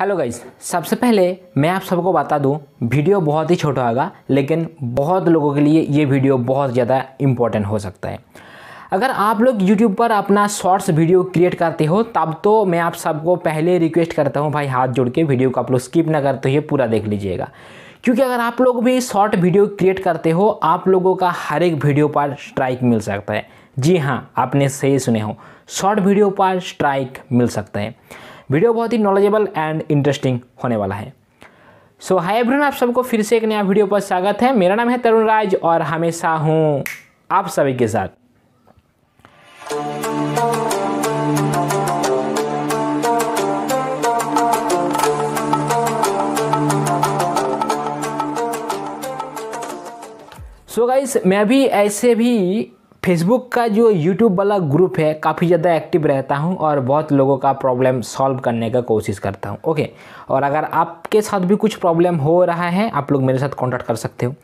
hello guys सबसे पहले मैं आप सबको बता दूं वीडियो बहुत ही छोटा होगा लेकिन बहुत लोगों के लिए ये वीडियो बहुत ज़्यादा इम्पोर्टेंट हो सकता है अगर आप लोग यूट्यूब पर अपना शॉर्ट्स वीडियो क्रिएट करते हो तब तो मैं आप सबको पहले रिक्वेस्ट करता हूँ भाई हाथ जोड़ के वीडियो को आप लोग स्किप ना करते हुए पूरा देख लीजिएगा क्योंकि अगर आप लोग भी शॉर्ट वीडियो क्रिएट करते हो आप लोगों का हर एक वीडियो पर स्ट्राइक मिल सकता है जी हाँ आपने सही सुने हो शॉर्ट वीडियो पर स्ट्राइक मिल सकता है वीडियो बहुत ही नॉलेजेबल एंड इंटरेस्टिंग होने वाला है सो हाय एवरीवन आप सबको फिर से एक नया वीडियो पर स्वागत है मेरा नाम है तरुण राज और हमेशा हूँ आप सभी के साथ सो so गाइस मैं भी ऐसे भी फेसबुक का जो यूट्यूब वाला ग्रुप है काफ़ी ज़्यादा एक्टिव रहता हूँ और बहुत लोगों का प्रॉब्लम सॉल्व करने का कोशिश करता हूँ ओके और अगर आपके साथ भी कुछ प्रॉब्लम हो रहा है आप लोग मेरे साथ कॉन्टैक्ट कर सकते हो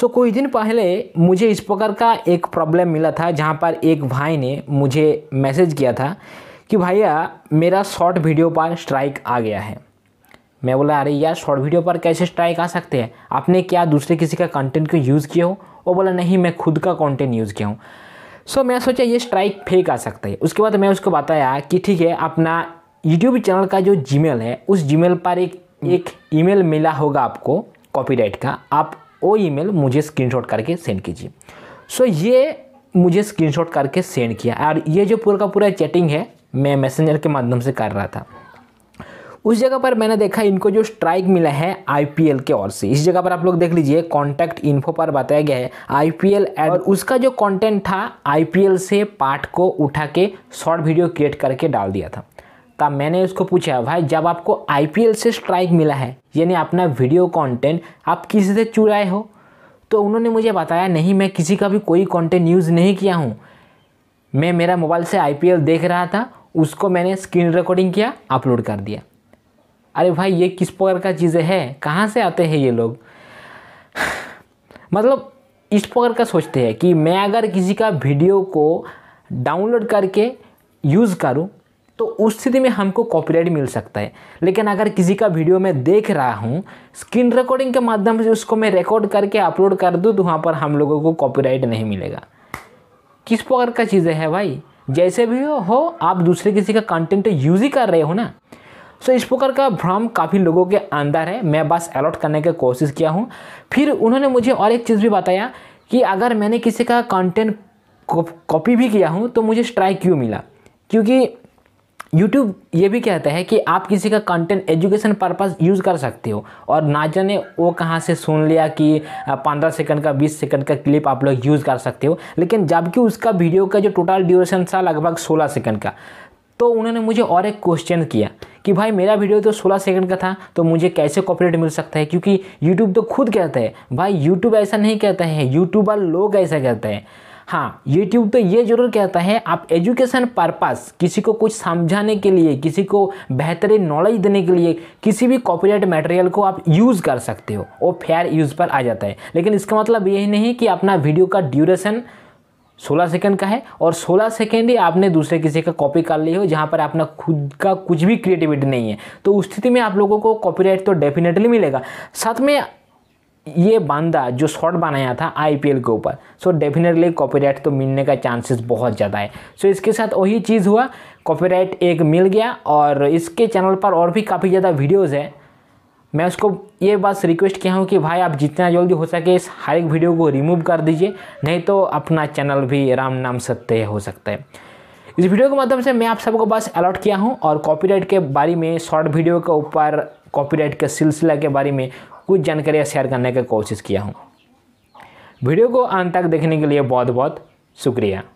सो so, कुछ दिन पहले मुझे इस प्रकार का एक प्रॉब्लम मिला था जहाँ पर एक भाई ने मुझे मैसेज किया था कि भैया मेरा शॉर्ट वीडियो पर स्ट्राइक आ गया है मैं बोला अरे यार शॉर्ट वीडियो पर कैसे स्ट्राइक आ सकते हैं आपने क्या दूसरे किसी का कंटेंट को यूज़ किया हो वो बोला नहीं मैं खुद का कंटेंट यूज़ किया हूँ सो मैं सोचा ये स्ट्राइक फेक आ सकता है उसके बाद मैं उसको बताया कि ठीक है अपना यूट्यूब चैनल का जो जी है उस जी पर एक एक ईमेल मिला होगा आपको कॉपीराइट का आप वो ईमेल मुझे स्क्रीनशॉट करके सेंड कीजिए सो ये मुझे स्क्रीनशॉट करके सेंड किया और ये जो पूरा का पूरा चैटिंग है मैं मैसेंजर के माध्यम से कर रहा था उस जगह पर मैंने देखा इनको जो स्ट्राइक मिला है आईपीएल के ओर से इस जगह पर आप लोग देख लीजिए कॉन्टैक्ट इन्फो पर बताया गया है आईपीएल एड और उसका जो कंटेंट था आईपीएल से पार्ट को उठा के शॉर्ट वीडियो क्रिएट करके डाल दिया था तब मैंने उसको पूछा भाई जब आपको आई से स्ट्राइक मिला है यानी अपना वीडियो कॉन्टेंट आप किसी से चुराए हो तो उन्होंने मुझे बताया नहीं मैं किसी का भी कोई कॉन्टेंट यूज़ नहीं किया हूँ मैं मेरा मोबाइल से आईपीएल देख रहा था उसको मैंने स्क्रीन रिकॉर्डिंग किया अपलोड कर दिया अरे भाई ये किस प्रकार का चीज़ें है कहाँ से आते हैं ये लोग मतलब इस प्रकार का सोचते हैं कि मैं अगर किसी का वीडियो को डाउनलोड करके यूज़ करूँ तो उस स्थिति में हमको कॉपीराइट मिल सकता है लेकिन अगर किसी का वीडियो मैं देख रहा हूँ स्क्रीन रिकॉर्डिंग के माध्यम से उसको मैं रिकॉर्ड करके अपलोड कर दूँ तो वहाँ पर हम लोगों को कॉपीराइट नहीं मिलेगा किस प्रकार का चीज़ें है भाई जैसे भी हो, हो आप दूसरे किसी का कंटेंट यूज़ ही कर रहे हो ना सो इस प्रकार का भ्रम काफ़ी लोगों के अंदर है मैं बस अलॉट करने की कोशिश किया हूँ फिर उन्होंने मुझे और एक चीज़ भी बताया कि अगर मैंने किसी का कंटेंट कॉपी भी किया हूँ तो मुझे स्ट्राइक क्यों मिला क्योंकि यूट्यूब ये भी कहता है कि आप किसी का कंटेंट एजुकेशन पर्पस यूज़ कर सकते हो और ना जाने वो कहाँ से सुन लिया कि पंद्रह सेकंड का बीस सेकंड का क्लिप आप लोग यूज़ कर सकते हो लेकिन जबकि उसका वीडियो का जो टोटल ड्यूरेशन था लगभग सोलह सेकंड का तो उन्होंने मुझे और एक क्वेश्चन किया कि भाई मेरा वीडियो तो 16 सेकंड का था तो मुझे कैसे कॉपरेट मिल सकता है क्योंकि यूट्यूब तो खुद कहता है भाई यूट्यूब ऐसा नहीं कहता है यूट्यूबर लोग ऐसा कहते हैं हाँ यूट्यूब तो ये जरूर कहता है आप एजुकेशन पर्पज़ किसी को कुछ समझाने के लिए किसी को बेहतरीन नॉलेज देने के लिए किसी भी कॉपीराइट मटेरियल को आप यूज़ कर सकते हो वो फेयर यूज़ पर आ जाता है लेकिन इसका मतलब यही नहीं कि अपना वीडियो का ड्यूरेशन सोलह सेकेंड का है और सोलह सेकेंड ही आपने दूसरे किसी का कॉपी कर ली हो जहाँ पर अपना खुद का कुछ भी क्रिएटिविटी नहीं है तो उस स्थिति में आप लोगों को कॉपीराइट तो डेफिनेटली मिलेगा साथ में ये बांदा जो शॉर्ट बनाया था आईपीएल के ऊपर सो डेफिनेटली कॉपीराइट तो मिलने का चांसेस बहुत ज़्यादा है सो so, इसके साथ वही चीज़ हुआ कॉपीराइट एक मिल गया और इसके चैनल पर और भी काफ़ी ज़्यादा वीडियोज़ हैं मैं उसको ये बात रिक्वेस्ट किया हूँ कि भाई आप जितना जल्दी हो सके इस हर एक वीडियो को रिमूव कर दीजिए नहीं तो अपना चैनल भी राम नाम सत्य हो सकता है इस वीडियो के माध्यम से मैं आप सबको बस अलॉट किया हूँ और कॉपीराइट के बारे में शॉर्ट वीडियो के ऊपर कॉपीराइट के सिलसिला के बारे में कुछ जानकारियाँ शेयर करने की कोशिश किया हूँ वीडियो को अंत तक देखने के लिए बहुत बहुत शुक्रिया